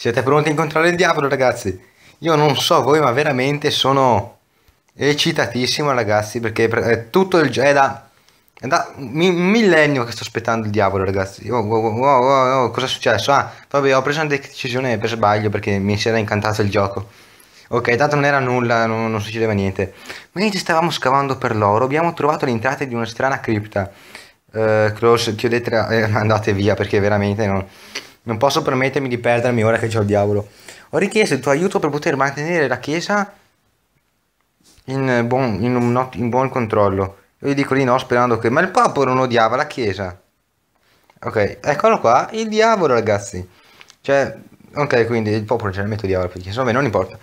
Siete pronti a incontrare il diavolo, ragazzi? Io non so voi, ma veramente sono eccitatissimo, ragazzi, perché è tutto il... È da, è da mi, millennio che sto aspettando il diavolo, ragazzi. Oh, oh, oh, cosa è successo? Ah, vabbè, ho preso una decisione per sbaglio, perché mi si era incantato il gioco. Ok, tanto non era nulla, non, non succedeva niente. Mentre stavamo scavando per l'oro, abbiamo trovato l'entrata di una strana cripta. Uh, eh, close, chiudete, eh, andate via perché veramente non... Non posso permettermi di perdermi ora che c'è il diavolo. Ho richiesto il tuo aiuto per poter mantenere la chiesa in buon, in un, not, in buon controllo. Io gli dico di no sperando che... Ma il Papa non odiava la chiesa. Ok, eccolo qua, il diavolo ragazzi. Cioè, ok, quindi il popolo generalmente odiava la chiesa, vabbè, non importa.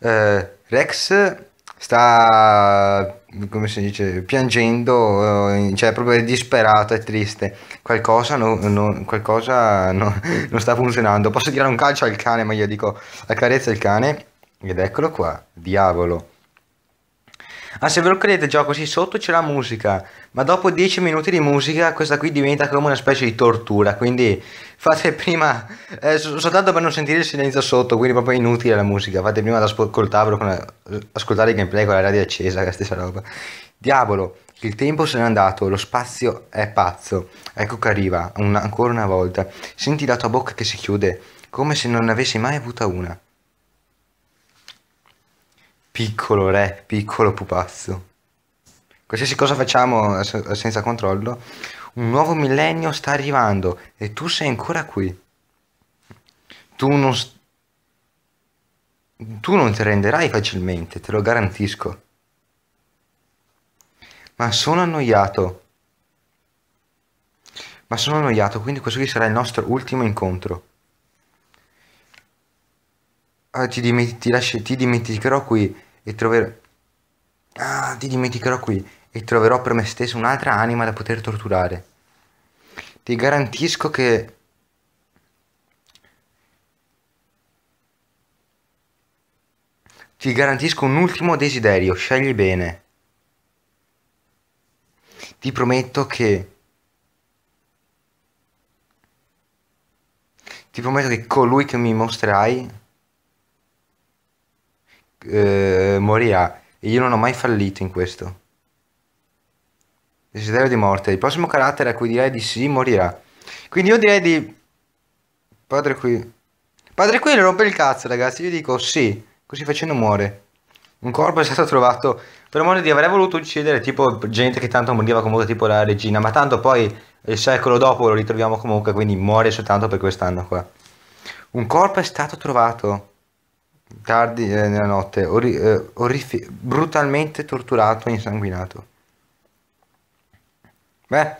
Uh, Rex sta come si dice, piangendo, eh, cioè proprio disperato e triste, qualcosa, no, no, qualcosa no, non sta funzionando. Posso tirare un calcio al cane, ma io dico accarezza il cane ed eccolo qua, diavolo. Ah, se ve lo credete, gioco sì, sotto c'è la musica, ma dopo 10 minuti di musica questa qui diventa come una specie di tortura, quindi fate prima, eh, soltanto per non sentire il silenzio sotto, quindi proprio inutile la musica, fate prima ad ascoltarlo, con la, ascoltare il gameplay con la radio accesa, la stessa roba. Diavolo, il tempo se n'è andato, lo spazio è pazzo, ecco che arriva, una, ancora una volta, senti la tua bocca che si chiude, come se non ne avessi mai avuta una. Piccolo re, piccolo pupazzo. Qualsiasi cosa facciamo senza controllo, un nuovo millennio sta arrivando e tu sei ancora qui. Tu non, tu non ti renderai facilmente, te lo garantisco. Ma sono annoiato. Ma sono annoiato, quindi questo qui sarà il nostro ultimo incontro. Ah, ti, dimenti- ti, lasci- ti dimenticherò qui e troverò... Ah, ti dimenticherò qui e troverò per me stesso un'altra anima da poter torturare. Ti garantisco che... Ti garantisco un ultimo desiderio, scegli bene. Ti prometto che... Ti prometto che colui che mi mostrerai eh, morirà e io non ho mai fallito in questo. Desiderio di morte. Il prossimo carattere a cui direi di sì morirà. Quindi io direi di... Padre qui... Padre qui le rompe il cazzo ragazzi, io dico sì, così facendo muore. Un corpo è stato trovato, per amore di avrei voluto uccidere tipo gente che tanto moriva comunque tipo la regina, ma tanto poi il secolo dopo lo ritroviamo comunque, quindi muore soltanto per quest'anno qua. Un corpo è stato trovato tardi eh, nella notte, orri, eh, orrifi- brutalmente torturato e insanguinato. Beh,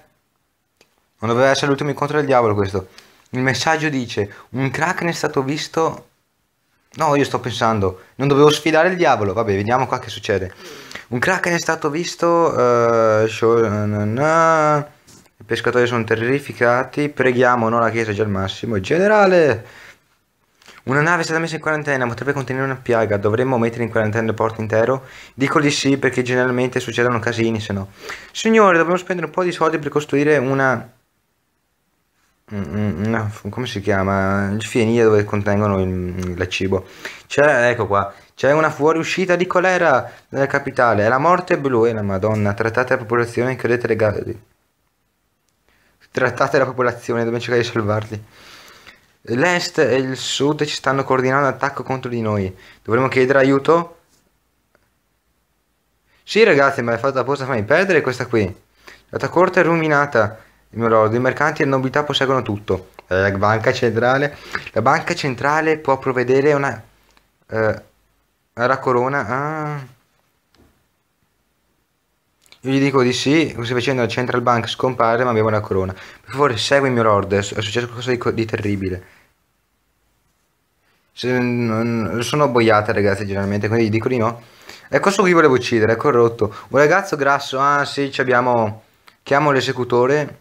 non doveva essere l'ultimo incontro del diavolo questo. Il messaggio dice, un Kraken è stato visto... No, io sto pensando, non dovevo sfidare il diavolo, vabbè, vediamo qua che succede. Un Kraken è stato visto... Uh, eh, show, na, na. I pescatori sono terrificati, preghiamo, non la chiesa già al massimo. Generale! Una nave è stata messa in quarantena, potrebbe contenere una piaga, dovremmo mettere in quarantena il porto intero? Dico di sì perché generalmente succedono casini, se no. Signore, dobbiamo spendere un po' di soldi per costruire una... una come si chiama? Fienile dove contengono il, il cibo. C'è, ecco qua, c'è una fuoriuscita di colera nella capitale, è la morte blu e la madonna, trattate la popolazione, chiudete le gare. Trattate la popolazione, dobbiamo cercare di salvarli. L'est e il sud ci stanno coordinando un attacco contro di noi. Dovremmo chiedere aiuto? Sì ragazzi, ma l'hai fatta apposta fammi perdere questa qui. La tua corte è ruminata. I mercanti e la nobiltà posseggono tutto. Eh, la banca centrale. La banca centrale può provvedere una... Eh, la corona. Ah. Io gli dico di sì, così facendo la central bank scompare ma abbiamo la corona. Per favore segui mio lord, è successo qualcosa di, di terribile. Cioè, sono boiate ragazzi generalmente, quindi dico di no. e questo qui volevo uccidere, è corrotto Un ragazzo grasso, ah sì, ci abbiamo... Chiamo l'esecutore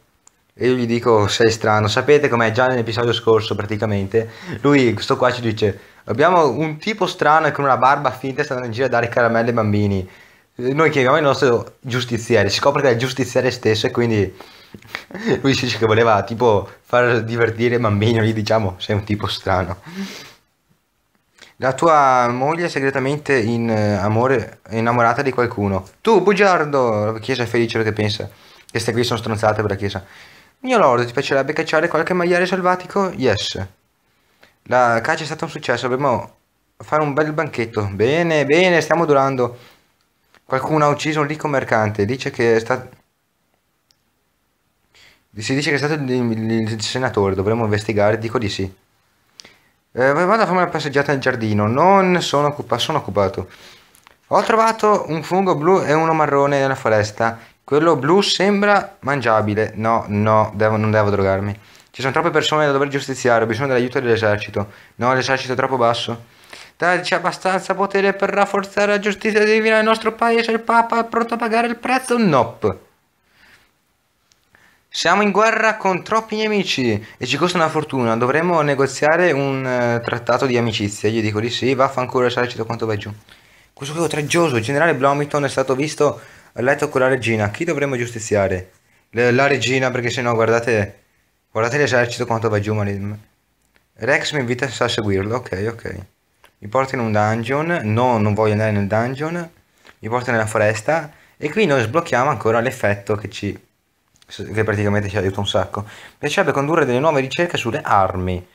e io gli dico sei strano. Sapete com'è già nell'episodio scorso praticamente? Lui, questo qua, ci dice abbiamo un tipo strano e con una barba finta sta in giro a dare caramelle ai bambini. Noi chiamiamo il nostro giustiziere, si scopre che è il giustiziere stesso e quindi lui dice che voleva tipo far divertire i bambini, gli diciamo sei un tipo strano. La tua moglie è segretamente in eh, amore, innamorata di qualcuno. Tu, bugiardo! La chiesa è felice perché pensa. Queste qui sono stronzate per la chiesa. Mio lord, ti piacerebbe cacciare qualche maiale selvatico? Yes. La caccia è stata un successo, dobbiamo fare un bel banchetto. Bene, bene, stiamo durando. Qualcuno ha ucciso un ricco mercante, dice che è stato... Si dice che è stato il, il, il senatore, dovremmo investigare, dico di sì eh, vado a fare una passeggiata nel giardino, non sono occupato, sono occupato. Ho trovato un fungo blu e uno marrone nella foresta. Quello blu sembra mangiabile. No, no, devo, non devo drogarmi. Ci sono troppe persone da dover giustiziare, ho bisogno dell'aiuto dell'esercito. No, l'esercito è troppo basso. c'è abbastanza potere per rafforzare la giustizia divina del nostro paese, il Papa è pronto a pagare il prezzo? Nope. Siamo in guerra con troppi nemici e ci costa una fortuna. Dovremmo negoziare un uh, trattato di amicizia. Io dico di sì, vaffanculo esercito quanto vai giù. Questo è oltraggioso. Il generale Blomiton è stato visto a letto con la regina. Chi dovremmo giustiziare? Le, la regina, perché sennò guardate... Guardate l'esercito quanto va giù, Marin. Rex mi invita a seguirlo. Ok, ok. Mi porta in un dungeon. No, non voglio andare nel dungeon. Mi porta nella foresta. E qui noi sblocchiamo ancora l'effetto che ci che praticamente ci aiuta un sacco. Mi piacerebbe condurre delle nuove ricerche sulle armi.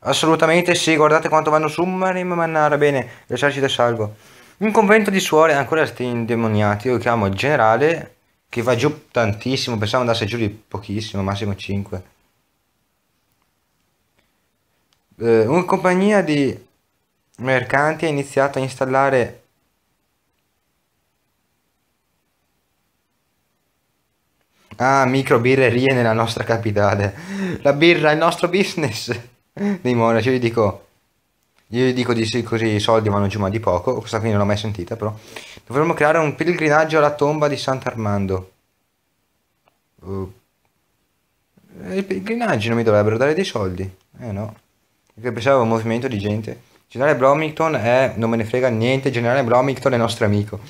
Assolutamente sì, guardate quanto vanno su Marim Mannara, bene, l'esercito è salvo. Un convento di suore ancora sti indemoniati, io chiamo il generale, che va giù tantissimo, pensavo andasse giù di pochissimo, massimo 5. Eh, una compagnia di mercanti ha iniziato a installare Ah, micro birrerie nella nostra capitale. La birra è il nostro business. Dei monaci, io gli dico... Io gli dico di sì, così i soldi vanno giù ma di poco. Questa qui non l'ho mai sentita, però. Dovremmo creare un pellegrinaggio alla tomba di Sant'Armando. Uh. Eh, I pellegrinaggi non mi dovrebbero dare dei soldi. Eh no. Perché pensavo un movimento di gente. Generale Bromington è... Non me ne frega niente, Generale Bromington è nostro amico.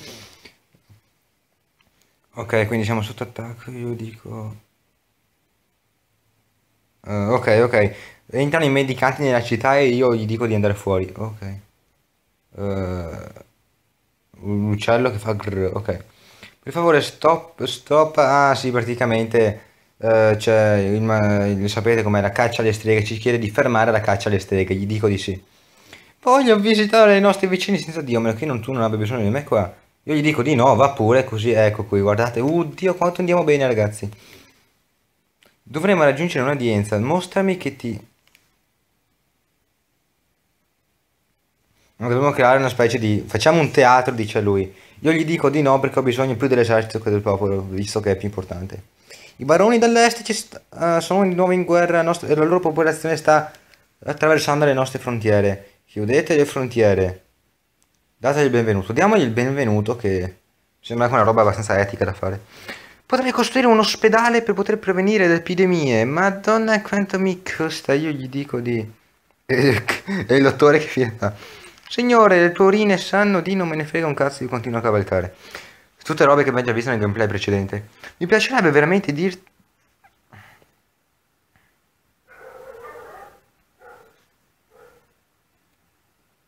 Ok, quindi siamo sotto attacco, io dico... Uh, ok, ok. Entrano i medicanti nella città e io gli dico di andare fuori. Ok. Uh, un uccello che fa grrr, ok. Per favore, stop, stop. Ah, sì, praticamente... Uh, cioè, il, il, sapete com'è la caccia alle streghe? Ci chiede di fermare la caccia alle streghe. Gli dico di sì. Voglio visitare i nostri vicini senza Dio, a meno che non, tu non abbia bisogno di me qua. Io gli dico di no, va pure così, ecco qui, guardate, oddio quanto andiamo bene ragazzi. Dovremmo raggiungere un'udienza, mostrami che ti... Dobbiamo creare una specie di... facciamo un teatro, dice lui. Io gli dico di no perché ho bisogno più dell'esercito che del popolo, visto che è più importante. I baroni dell'est uh, sono di nuovo in guerra nostra, e la loro popolazione sta attraversando le nostre frontiere. Chiudete le frontiere. Dategli il benvenuto. Diamogli il benvenuto che sembra una roba abbastanza etica da fare. Potrei costruire un ospedale per poter prevenire le epidemie. Madonna quanto mi costa. Io gli dico di... E il dottore che firma. Signore, le tue urine sanno di non me ne frega un cazzo di continuare a cavalcare. Tutte robe che abbiamo già visto nel gameplay precedente. Mi piacerebbe veramente dirti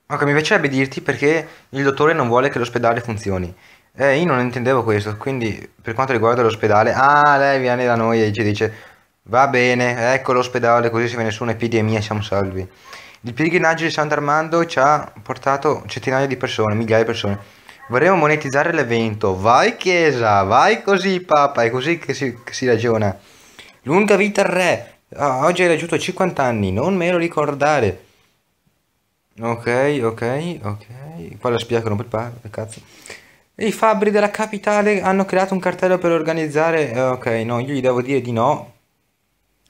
Ok, ecco, mi piacerebbe dirti perché il dottore non vuole che l'ospedale funzioni. Eh, io non intendevo questo, quindi per quanto riguarda l'ospedale... Ah, lei viene da noi e ci dice, va bene, ecco l'ospedale, così se ve nessuna epidemia siamo salvi. Il pellegrinaggio di Sant'Armando ci ha portato centinaia di persone, migliaia di persone. Vorremmo monetizzare l'evento. Vai chiesa, vai così papa, è così che si, che si ragiona. Lunga vita al re. Ah, oggi hai raggiunto 50 anni, non me lo ricordare. Ok, ok, ok. Qua la spia che rompe il palo, che cazzo. I fabbri della capitale hanno creato un cartello per organizzare... Eh, ok, no, io gli devo dire di no.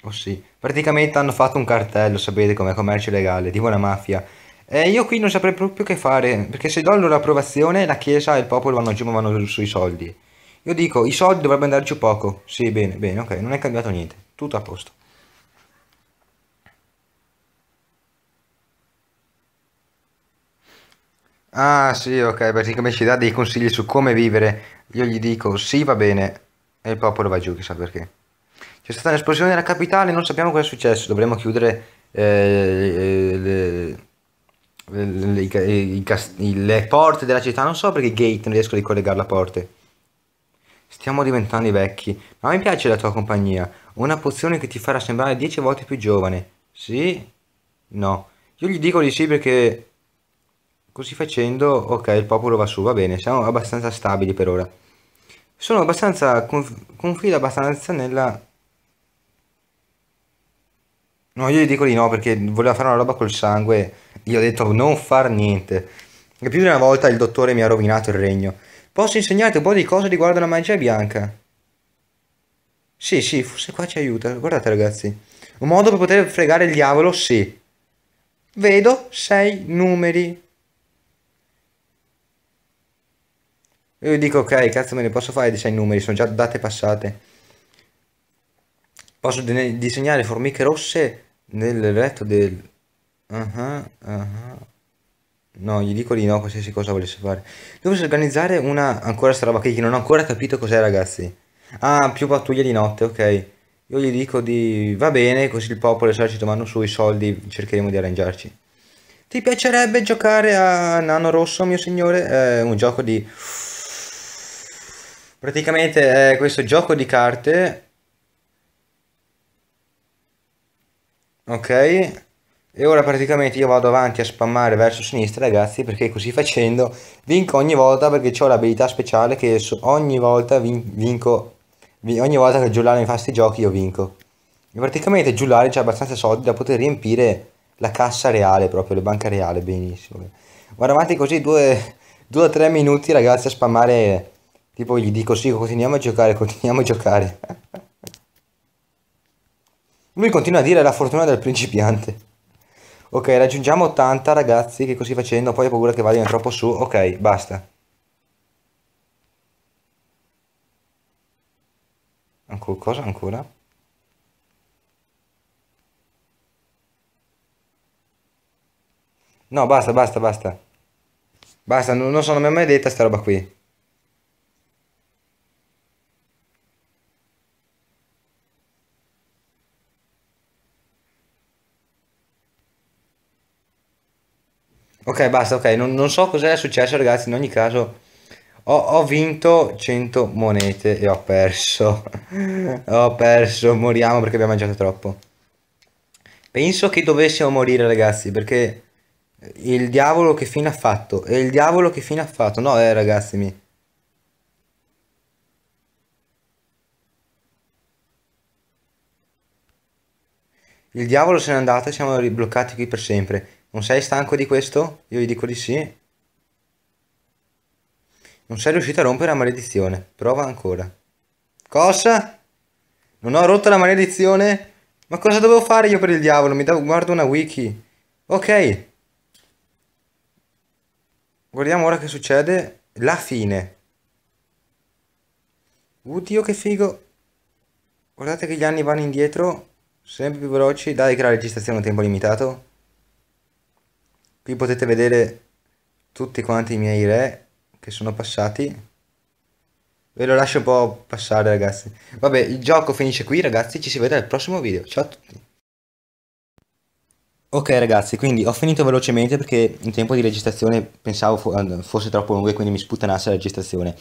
O oh, sì. Praticamente hanno fatto un cartello, sapete com'è, commercio legale, tipo la mafia. E io qui non saprei proprio che fare, perché se do loro approvazione la chiesa e il popolo vanno giù ma vanno sui soldi. Io dico, i soldi dovrebbero andarci poco. Sì, bene, bene, ok, non è cambiato niente. Tutto a posto. Ah sì, ok, perché come ci dà dei consigli su come vivere. Io gli dico sì, va bene, e il popolo va giù, chissà perché. C'è stata un'esplosione nella capitale, non sappiamo cosa è successo, dovremmo chiudere eh, le, le, le, le, porte della città, non so perché gate non riesco a ricollegare la porte. Stiamo diventando i vecchi, ma mi piace la tua compagnia, una pozione che ti farà sembrare dieci volte più giovane. Sì? No. Io gli dico di sì perché Così facendo, ok, il popolo va su, va bene, siamo abbastanza stabili per ora. Sono abbastanza, conf confido abbastanza nella... No, io gli dico di no perché voleva fare una roba col sangue, gli ho detto non far niente. E più di una volta il dottore mi ha rovinato il regno. Posso insegnarti un po' di cose riguardo la magia bianca? Sì, sì, forse qua ci aiuta. Guardate ragazzi. Un modo per poter fregare il diavolo, sì. Vedo sei numeri Io gli dico ok, cazzo me ne posso fare di 6 numeri, sono già date passate. Posso disegnare formiche rosse nel letto del... Uh -huh, uh -huh. No, gli dico di no, qualsiasi cosa volesse fare. Dovresti organizzare una... Ancora sta roba che io non ho ancora capito cos'è ragazzi. Ah, più pattuglie di notte, ok. Io gli dico di... Va bene, così il popolo e l'esercito vanno su, i soldi, cercheremo di arrangiarci. Ti piacerebbe giocare a Nano Rosso, mio signore? È eh, un gioco di... Praticamente è eh, questo gioco di carte. Ok. E ora praticamente io vado avanti a spammare verso sinistra ragazzi perché così facendo vinco ogni volta perché ho l'abilità speciale che ogni volta vin vinco, vin ogni volta che Giullare mi fa questi giochi io vinco. E praticamente Giullare c'ha abbastanza soldi da poter riempire la cassa reale proprio, la banca reale, benissimo. Vado avanti così 2 o 3 minuti ragazzi a spammare Tipo gli dico sì, continuiamo a giocare, continuiamo a giocare. Lui continua a dire la fortuna del principiante. Ok, raggiungiamo 80 ragazzi che così facendo poi ho paura che vadano troppo su. Ok, basta. Ancora, cosa ancora? No, basta, basta, basta. Basta, non, non sono mai detta sta roba qui. Ok, basta, ok, non, non so cos'è successo ragazzi, in ogni caso ho, ho vinto 100 monete e ho perso. ho perso, moriamo perché abbiamo mangiato troppo. Penso che dovessimo morire ragazzi, perché il diavolo che fine ha fatto, e il diavolo che fine ha fatto, no eh ragazzi mi... Il diavolo se n'è andato e siamo bloccati qui per sempre. Non sei stanco di questo? Io gli dico di sì. Non sei riuscito a rompere la maledizione. Prova ancora. Cosa? Non ho rotto la maledizione? Ma cosa dovevo fare io per il diavolo? Mi guardo una wiki. Ok. Guardiamo ora che succede. La fine. Oddio che figo. Guardate che gli anni vanno indietro. Sempre più veloci. Dai che la registrazione è un tempo limitato qui potete vedere tutti quanti i miei re che sono passati ve lo lascio un po' passare ragazzi vabbè il gioco finisce qui ragazzi ci si vede al prossimo video ciao a tutti ok ragazzi quindi ho finito velocemente perché in tempo di registrazione pensavo eh, fosse troppo lungo e quindi mi sputanasse la registrazione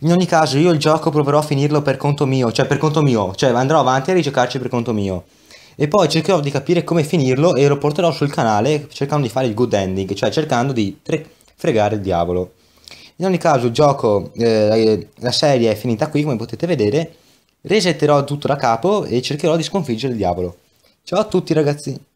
in ogni caso io il gioco proverò a finirlo per conto mio cioè per conto mio cioè andrò avanti a rigiocarci per conto mio e poi cercherò di capire come finirlo e lo porterò sul canale cercando di fare il good ending, cioè cercando di fregare il diavolo. In ogni caso il gioco, eh, la serie è finita qui come potete vedere, resetterò tutto da capo e cercherò di sconfiggere il diavolo. Ciao a tutti ragazzi!